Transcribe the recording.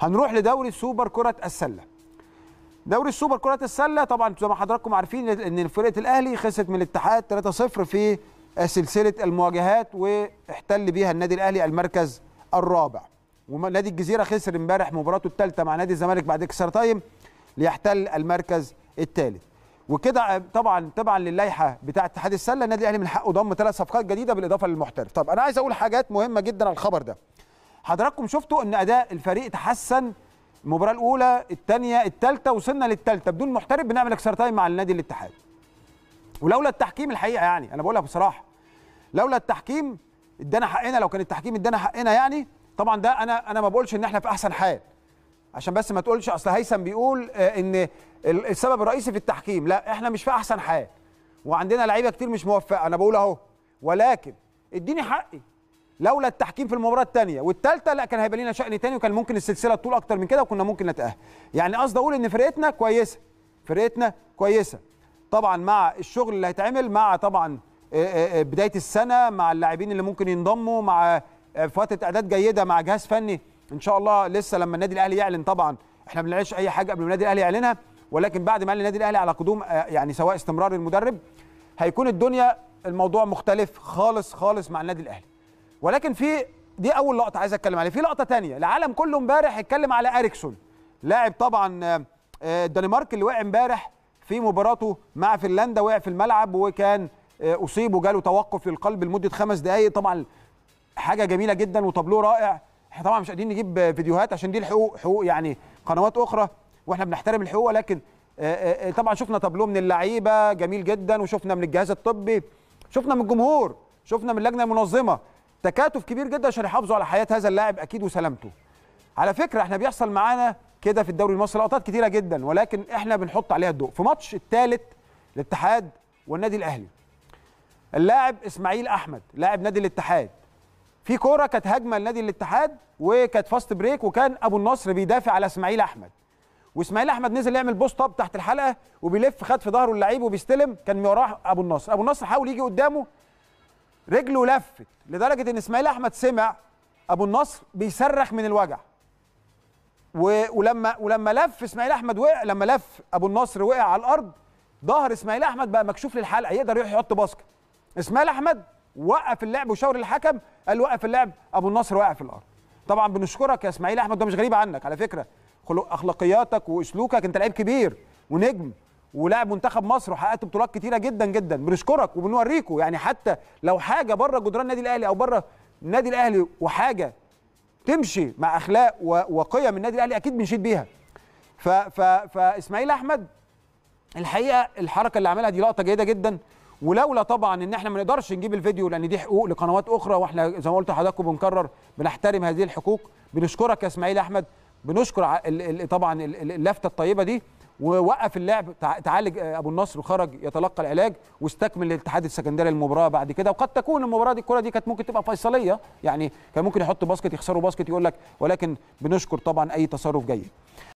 هنروح لدوري سوبر كرة السلة دوري السوبر كرة السلة طبعا زي ما حضراتكم عارفين ان فرقة الاهلي خسرت من الاتحاد 3-0 في سلسلة المواجهات واحتل بيها النادي الاهلي المركز الرابع ونادي الجزيرة خسر امبارح مباراته الثالثة مع نادي الزمالك بعد اكسترا تايم ليحتل المركز الثالث وكده طبعا تبعا للائحه بتاعه اتحاد السله النادي الاهلي من حقه ضم ثلاث صفقات جديده بالاضافه للمحترف طب انا عايز اقول حاجات مهمه جدا على الخبر ده حضراتكم شفتوا ان اداء الفريق تحسن المباراه الاولى الثانيه الثالثه وصلنا للثالثه بدون محترف بنعمل اكسترا تايم مع النادي الاتحاد ولولا التحكيم الحقيقه يعني انا بقولها بصراحه لولا التحكيم ادانا حقنا لو كان التحكيم ادانا حقنا يعني طبعا ده انا انا ما بقولش ان احنا في احسن حال عشان بس ما تقولش اصل هيثم بيقول آه، ان السبب الرئيسي في التحكيم لا احنا مش في احسن حال وعندنا لعيبه كتير مش موفقه انا بقول اهو ولكن اديني حقي لولا التحكيم في المباراه الثانيه والثالثه لا كان هيبقى لنا شأن ثاني وكان ممكن السلسله تطول اكتر من كده وكنا ممكن نتاهل يعني قصدي اقول ان فرقتنا كويسه فرقتنا كويسه طبعا مع الشغل اللي هيتعمل مع طبعا بدايه السنه مع اللاعبين اللي ممكن ينضموا مع فتره اعداد جيده مع جهاز فني ان شاء الله لسه لما النادي الاهلي يعلن طبعا احنا ما بنعملش اي حاجه قبل ما النادي الاهلي يعلنها ولكن بعد ما النادي الاهلي على قدوم يعني سواء استمرار المدرب هيكون الدنيا الموضوع مختلف خالص خالص مع النادي الاهلي ولكن في دي اول لقطه عايز اتكلم عليها في لقطه تانية العالم كله امبارح اتكلم على اريكسون لاعب طبعا آه، آه، الدنمارك اللي وقع امبارح في مباراته مع فنلندا وقع في الملعب وكان آه، اصيب وجاله توقف للقلب لمده خمس دقائق طبعا حاجه جميله جدا وطابلوه رائع احنا طبعا مش قادرين نجيب فيديوهات عشان دي الحقوق حقوق يعني قنوات اخرى واحنا بنحترم الحقوق ولكن طبعا شفنا طابلوه من اللعيبه جميل جدا وشفنا من الجهاز الطبي شفنا من الجمهور شفنا من اللجنه المنظمه تكاتف كبير جدا عشان يحافظوا على حياه هذا اللاعب اكيد وسلامته على فكره احنا بيحصل معانا كده في الدوري المصري لقطات كتيره جدا ولكن احنا بنحط عليها الضوء في ماتش الثالث الاتحاد والنادي الاهلي اللاعب اسماعيل احمد لاعب نادي الاتحاد في كوره كانت هجمه لنادي الاتحاد وكانت فاست بريك وكان ابو النصر بيدافع على اسماعيل احمد واسماعيل احمد نزل يعمل بوست اب تحت الحلقه وبيلف خد في ظهره اللعيب وبيستلم كان وراه ابو النصر ابو النصر حاول يجي قدامه رجله لفت لدرجه ان اسماعيل احمد سمع ابو النصر بيصرخ من الوجع ولما ولما لف اسماعيل احمد وقع لما لف ابو النصر وقع على الارض ظهر اسماعيل احمد بقى مكشوف للحلقه يقدر يروح يحط باسكت اسماعيل احمد وقف اللعب وشاور الحكم قال وقف اللعب ابو النصر وقع في الارض طبعا بنشكرك يا اسماعيل احمد ده مش غريب عنك على فكره اخلاقياتك واسلوكك انت لعيب كبير ونجم ولاعب منتخب مصر وحققت بطولات كتيره جدا جدا بنشكرك وبنوريكوا يعني حتى لو حاجه بره جدران النادي الاهلي او بره النادي الاهلي وحاجه تمشي مع اخلاق وقيم النادي الاهلي اكيد بنشيد بيها ف ف فاسماعيل احمد الحقيقه الحركه اللي عملها دي لقطه جيده جدا ولولا طبعا ان احنا ما نقدرش نجيب الفيديو لان دي حقوق لقنوات اخرى واحنا زي ما قلت لحضراتكم بنكرر بنحترم هذه الحقوق بنشكرك يا اسماعيل احمد بنشكر طبعا اللفته الطيبه دي ووقف اللعب تعالج آه، ابو النصر وخرج يتلقى العلاج واستكمل الاتحاد السكندري المباراه بعد كده وقد تكون المباراه دي الكره دي كانت ممكن تبقى فيصليه يعني كان ممكن يحط باسكت يخسروا باسكت يقول لك ولكن بنشكر طبعا اي تصرف جيد